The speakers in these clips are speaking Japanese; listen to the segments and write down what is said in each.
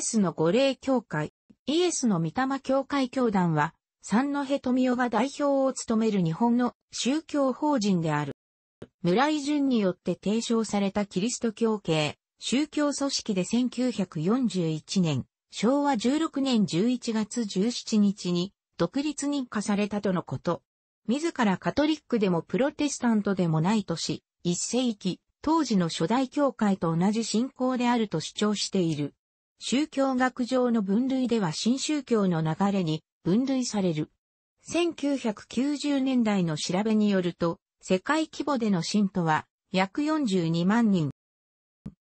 エスの御霊協会、イエスの御霊協会教団は、三戸富夫が代表を務める日本の宗教法人である。村井淳によって提唱されたキリスト教系、宗教組織で1941年、昭和16年11月17日に独立認可されたとのこと。自らカトリックでもプロテスタントでもないとし、一世紀、当時の初代教会と同じ信仰であると主張している。宗教学上の分類では新宗教の流れに分類される。1990年代の調べによると、世界規模での信徒は約42万人。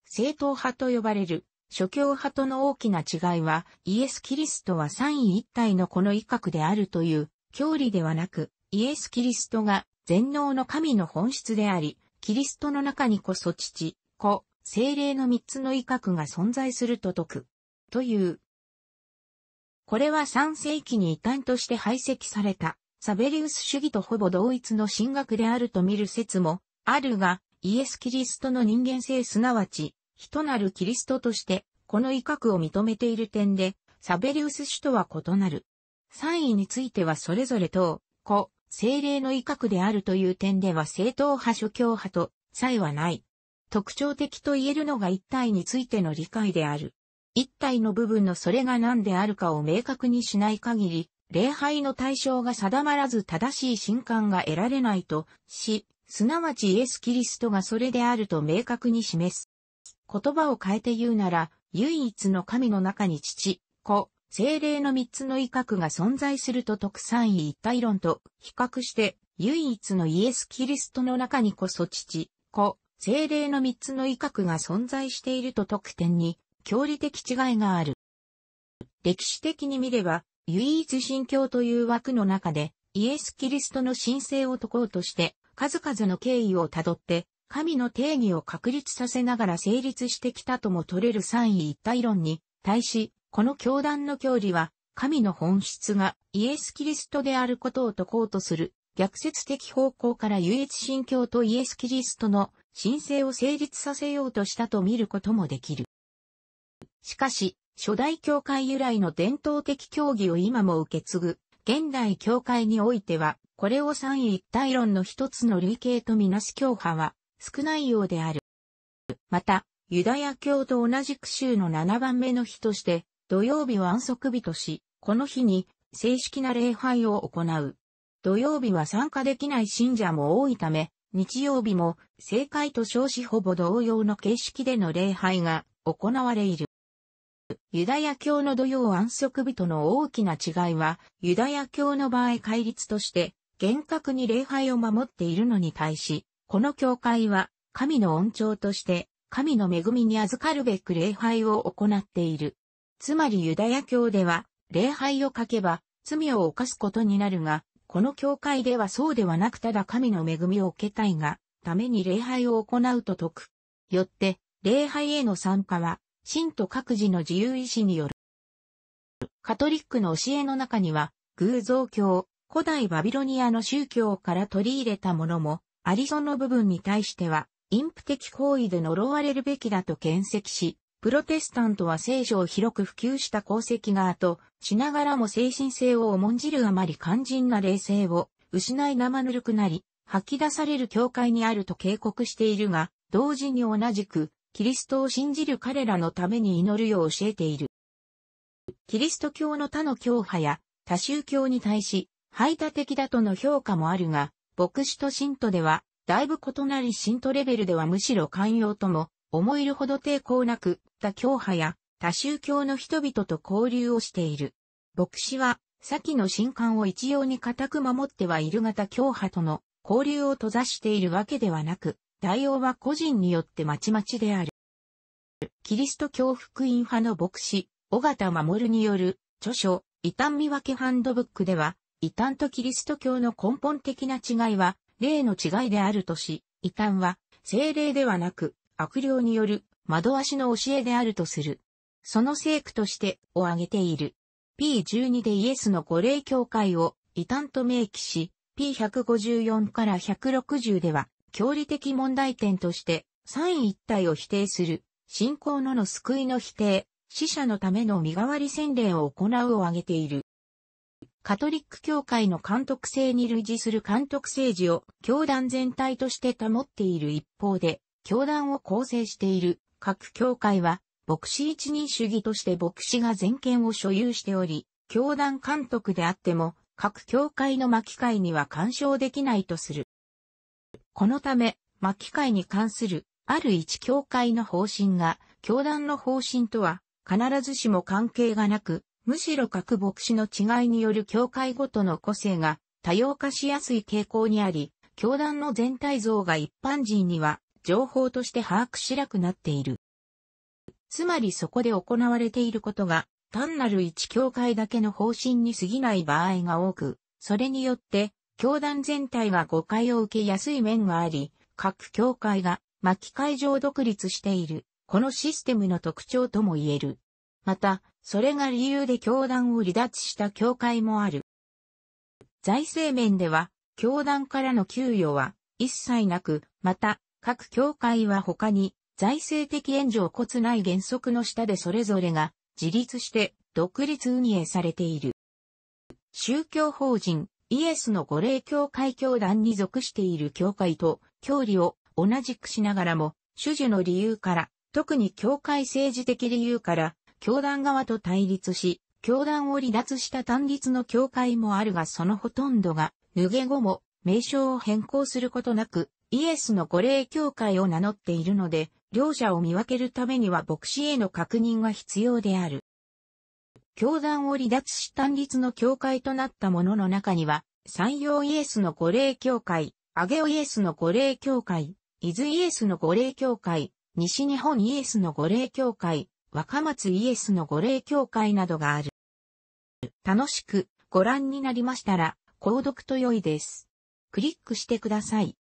正統派と呼ばれる諸教派との大きな違いは、イエス・キリストは三位一体のこの威嚇であるという教理ではなく、イエス・キリストが全能の神の本質であり、キリストの中にこそ父、子、精霊の三つの威嚇が存在すると説く。という。これは3世紀に遺憾として排斥された、サベリウス主義とほぼ同一の神学であると見る説も、あるが、イエス・キリストの人間性すなわち、人なるキリストとして、この威嚇を認めている点で、サベリウス主とは異なる。3位についてはそれぞれと、子、精霊の威嚇であるという点では正統派諸教派と、差異はない。特徴的と言えるのが一体についての理解である。一体の部分のそれが何であるかを明確にしない限り、礼拝の対象が定まらず正しい信官が得られないとし、すなわちイエス・キリストがそれであると明確に示す。言葉を変えて言うなら、唯一の神の中に父、子、精霊の三つの威嚇が存在すると特産位一体論と比較して、唯一のイエス・キリストの中にこそ父、子、精霊の三つの威嚇が存在していると特典に、教理的違いがある。歴史的に見れば、唯一心教という枠の中で、イエス・キリストの神聖を解こうとして、数々の経緯をたどって、神の定義を確立させながら成立してきたとも取れる三位一体論に対し、この教団の教理は、神の本質がイエス・キリストであることを説こうとする逆説的方向から唯一信教とイエス・キリストの神聖を成立させようとしたと見ることもできる。しかし、初代教会由来の伝統的教義を今も受け継ぐ、現代教会においては、これを三位一体論の一つの類型とみなす教派は少ないようである。また、ユダヤ教と同じく州の7番目の日として、土曜日を安息日とし、この日に正式な礼拝を行う。土曜日は参加できない信者も多いため、日曜日も正解と称しほぼ同様の形式での礼拝が行われる。ユダヤ教の土曜安息日との大きな違いは、ユダヤ教の場合戒律として、厳格に礼拝を守っているのに対し、この教会は、神の恩寵として、神の恵みに預かるべく礼拝を行っている。つまりユダヤ教では、礼拝を書けば、罪を犯すことになるが、この教会ではそうではなくただ神の恵みを受けたいが、ために礼拝を行うと説く。よって、礼拝への参加は、信徒各自の自由意志による。カトリックの教えの中には、偶像教、古代バビロニアの宗教から取り入れたものも、ありその部分に対しては、陰譜的行為で呪われるべきだと見析し、プロテスタントは聖書を広く普及した功績が後、しながらも精神性を重んじるあまり肝心な霊性を失い生ぬるくなり、吐き出される教会にあると警告しているが、同時に同じく、キリストを信じる彼らのために祈るよう教えている。キリスト教の他の教派や他宗教に対し、排他的だとの評価もあるが、牧師と信徒では、だいぶ異なり信徒レベルではむしろ寛容とも思えるほど抵抗なく、他教派や他宗教の人々と交流をしている。牧師は、先の神官を一様に固く守ってはいるが他教派との交流を閉ざしているわけではなく、対応は個人によってまちまちである。キリスト教福音派の牧師、尾形守による著書、異端見分けハンドブックでは、異端とキリスト教の根本的な違いは、例の違いであるとし、異端は、精霊ではなく、悪霊による窓足の教えであるとする。その聖句としてを挙げている。P12 でイエスの五霊教会を異端と明記し、P154 から160では、教理的問題点として、三位一体を否定する、信仰のの救いの否定、死者のための身代わり洗礼を行うを挙げている。カトリック教会の監督制に類似する監督政治を教団全体として保っている一方で、教団を構成している各教会は、牧師一人主義として牧師が全権を所有しており、教団監督であっても、各教会の巻会には干渉できないとする。このため、巻会に関する、ある一教会の方針が、教団の方針とは、必ずしも関係がなく、むしろ各牧師の違いによる教会ごとの個性が多様化しやすい傾向にあり、教団の全体像が一般人には情報として把握しなくなっている。つまりそこで行われていることが、単なる一教会だけの方針に過ぎない場合が多く、それによって、教団全体が誤解を受けやすい面があり、各教会が巻き会上独立している、このシステムの特徴とも言える。また、それが理由で教団を離脱した教会もある。財政面では、教団からの給与は一切なく、また、各教会は他に財政的援助を骨内原則の下でそれぞれが自立して独立運営されている。宗教法人イエスの五霊教会教団に属している教会と教理を同じくしながらも主樹の理由から特に教会政治的理由から教団側と対立し教団を離脱した単立の教会もあるがそのほとんどが脱げ後も名称を変更することなくイエスの御霊教会を名乗っているので、両者を見分けるためには牧師への確認が必要である。教団を離脱し単立の教会となったものの中には、山陽イエスの御霊教会、上尾イエスの御霊教会、伊豆イエスの御霊教会、西日本イエスの御霊教会、若松イエスの御霊教会などがある。楽しくご覧になりましたら、購読と良いです。クリックしてください。